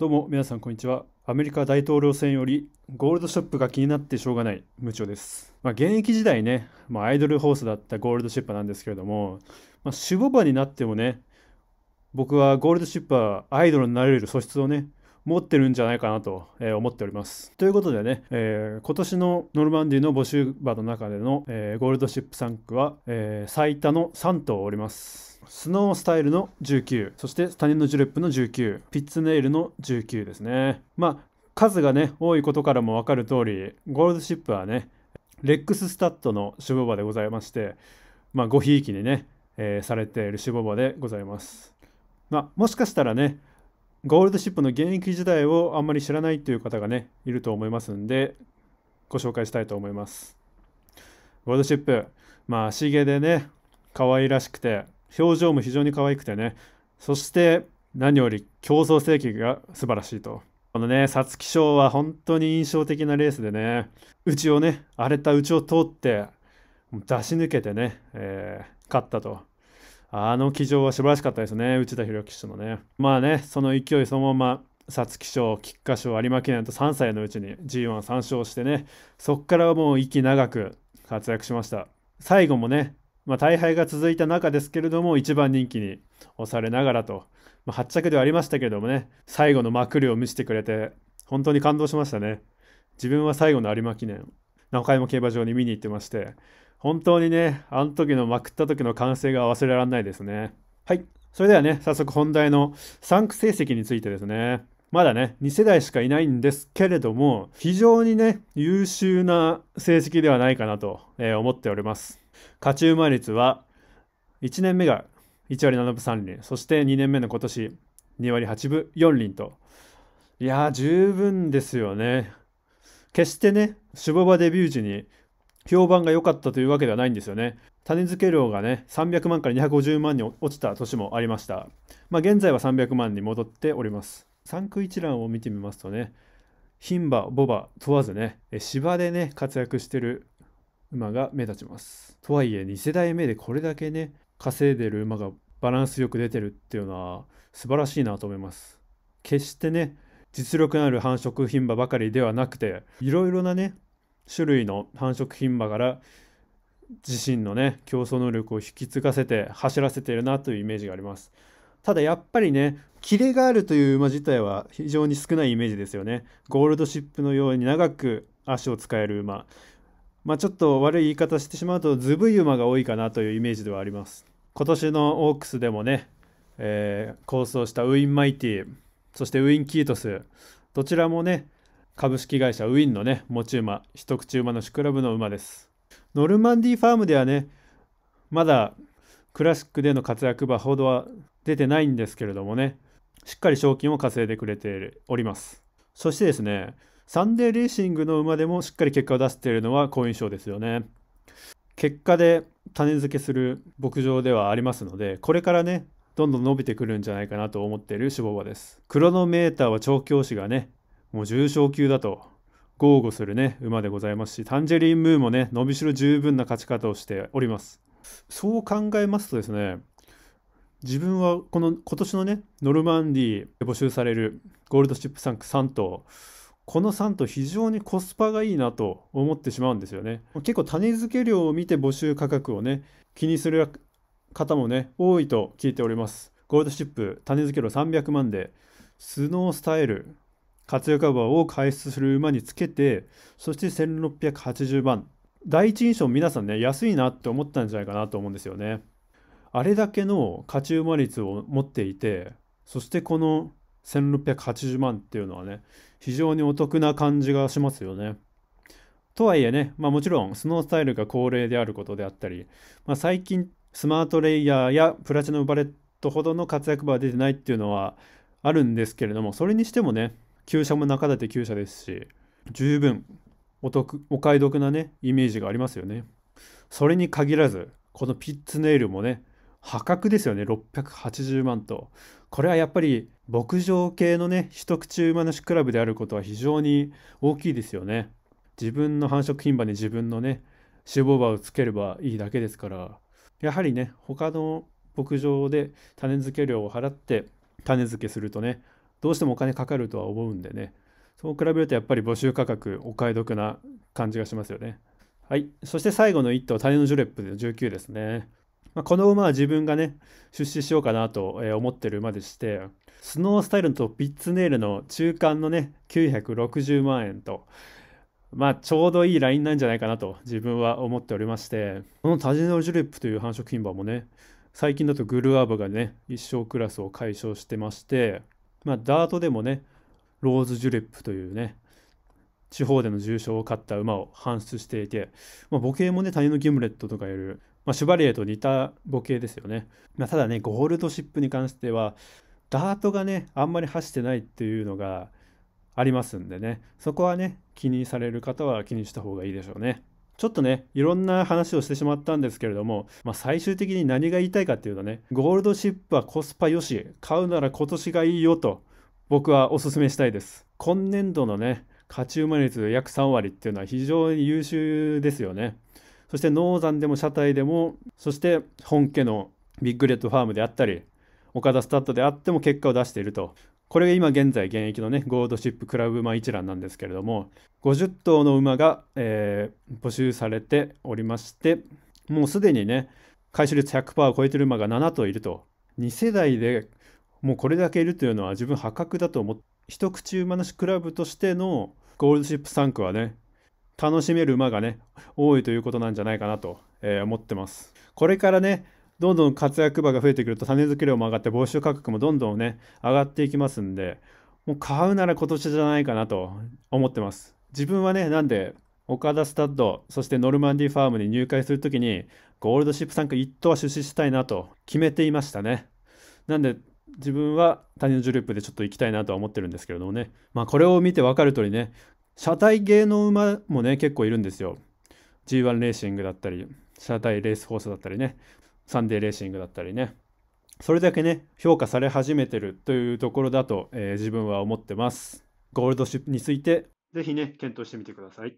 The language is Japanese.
どうも皆さんこんにちは。アメリカ大統領選よりゴールドショップが気になってしょうがない無調です。まあ、現役時代ね、まあ、アイドルホースだったゴールドシッパーなんですけれども、まあ、守護場になってもね、僕はゴールドシッパーアイドルになれる素質をね、持ってるんじゃないかなと、えー、思っております。ということでね、えー、今年のノルマンディの募集場の中での、えー、ゴールドシップ3区は、え最多の3頭おります。スノースタイルの19、そしてスニンのジュレップの19、ピッツネイルの19ですね。まあ、数がね、多いことからも分かる通り、ゴールドシップはね、レックススタッドの守護馬でございまして、まあ、ごひいきにね、えー、されている守護馬でございます。まあ、もしかしたらね、ゴールドシップの現役時代をあんまり知らないという方がねいると思いますんでご紹介したいと思いますゴールドシップまあ足毛でね可愛らしくて表情も非常に可愛くてねそして何より競争成績が素晴らしいとこのね皐月賞は本当に印象的なレースでねうちをね荒れたうちを通って出し抜けてね、えー、勝ったとあの騎乗は素晴らしかったですね、内田博樹騎手のね。まあね、その勢いそのまま、皐月賞、菊花賞、有馬記念と3歳のうちに G13 勝してね、そこからもう息長く活躍しました。最後もね、まあ、大敗が続いた中ですけれども、1番人気に押されながらと、まあ、8着ではありましたけれどもね、最後のまくりを見せてくれて、本当に感動しましたね。自分は最後の有馬記念中山競馬場に見に行ってまして、本当にね、あの時のまくった時の歓声が忘れられないですね。はい。それではね、早速本題の3区成績についてですね。まだね、2世代しかいないんですけれども、非常にね、優秀な成績ではないかなと、えー、思っております。勝ち馬率は、1年目が1割7分3厘、そして2年目の今年、2割8分4厘と、いや十分ですよね。決してね、シ護ボバデビュー時に評判が良かったというわけではないんですよね。種付け量がね、300万から250万に落ちた年もありました。まあ、現在は300万に戻っております。産区一覧を見てみますとね、牝馬、ボ馬問わずね、芝でね、活躍してる馬が目立ちます。とはいえ、2世代目でこれだけね、稼いでる馬がバランスよく出てるっていうのは素晴らしいなと思います。決してね、実力のある繁殖牝馬ばかりではなくていろいろなね種類の繁殖牝馬から自身のね競争能力を引き継がせて走らせているなというイメージがありますただやっぱりねキレがあるという馬自体は非常に少ないイメージですよねゴールドシップのように長く足を使える馬まあちょっと悪い言い方してしまうとずぶい馬が多いかなというイメージではあります今年のオークスでもね、えー、構想したウィンマイティそしてウィン・キートス、どちらもね、株式会社ウィンのね、持ち馬、一口馬のシクラブの馬です。ノルマンディファームではね、まだクラシックでの活躍馬ほどは出てないんですけれどもね、しっかり賞金を稼いでくれております。そしてですね、サンデーレーシングの馬でもしっかり結果を出しているのは好印象ですよね。結果で種付けする牧場ではありますので、これからね、どんどん伸びてくるんじゃないかなと思っているシボバです。クロノメーターは調教師がね、もう重賞級だと豪語するね、馬でございますし、タンジェリンムーもね、伸びしろ十分な勝ち方をしております。そう考えますとですね、自分はこの今年のね、ノルマンディで募集されるゴールドシップサンク3頭、この3頭非常にコスパがいいなと思ってしまうんですよね。結構種付け量を見て募集価格をね、気にする方もね、多いと聞いております。ゴールドシップ、種付け料300万で、スノースタイル、活用カバーを開出する馬につけて、そして1680万。第一印象、皆さんね、安いなって思ったんじゃないかなと思うんですよね。あれだけの勝ち馬率を持っていて、そしてこの1680万っていうのはね、非常にお得な感じがしますよね。とはいえね、まあ、もちろんスノースタイルが高齢であることであったり、まあ、最近スマートレイヤーやプラチナムバレットほどの活躍場は出てないっていうのはあるんですけれども、それにしてもね、旧車も中立旧車ですし、十分お得お買い得なね、イメージがありますよね。それに限らず、このピッツネイルもね、破格ですよね、680万と。これはやっぱり牧場系のね、一口馬主クラブであることは非常に大きいですよね。自分の繁殖品馬に自分のね、脂肪馬をつければいいだけですから、やはりね他の牧場で種付け料を払って種付けするとねどうしてもお金かかるとは思うんでねそう比べるとやっぱり募集価格お買い得な感じがしますよねはいそして最後の1頭種のジュレップで19ですね、まあ、この馬は自分がね出資しようかなと思ってる馬でしてスノースタイルとビッツネイルの中間のね960万円とまあ、ちょうどいいラインなんじゃないかなと自分は思っておりまして、このタジノジュレップという繁殖牝馬もね、最近だとグルアーバがね、一生クラスを解消してまして、まあ、ダートでもね、ローズ・ジュレップというね、地方での重賞を勝った馬を搬出していて、まあ、母系もね、谷のギムレットとかやる、まあ、シュバリエと似た母系ですよね。まあ、ただね、ゴールドシップに関しては、ダートがね、あんまり走ってないっていうのが、ありますんでねそこはね気にされる方は気にした方がいいでしょうね。ちょっとね、いろんな話をしてしまったんですけれども、まあ、最終的に何が言いたいかっていうとね、ゴールドシップはコスパよし、買うなら今年がいいよと、僕はお勧めしたいです。今年度のね、勝ち馬率約3割っていうのは非常に優秀ですよね。そして農山でも車体でも、そして本家のビッグレッドファームであったり、岡田スタッドであっても結果を出していると。これが今現在現役のね、ゴールドシップクラブ馬一覧なんですけれども、50頭の馬が、えー、募集されておりまして、もうすでにね、回収率100%を超えてる馬が7頭いると。2世代でもうこれだけいるというのは自分破格だと思って、一口馬主クラブとしてのゴールドシップ3区はね、楽しめる馬がね、多いということなんじゃないかなと、えー、思ってます。これからね、どんどん活躍場が増えてくると種作り量も上がって募集価格もどんどんね上がっていきますんでもう買うなら今年じゃないかなと思ってます自分はねなんで岡田スタッドそしてノルマンディファームに入会する時にゴールドシップ参加1等は出資したいなと決めていましたねなんで自分は谷のジュリップでちょっと行きたいなとは思ってるんですけれどもねまあこれを見て分かるとおりね車体系の馬もね結構いるんですよ G1 レーシングだったり車体レースホースだったりねサンデーレーシングだったりねそれだけね評価され始めてるというところだと、えー、自分は思ってますゴールドシップについて是非ね検討してみてください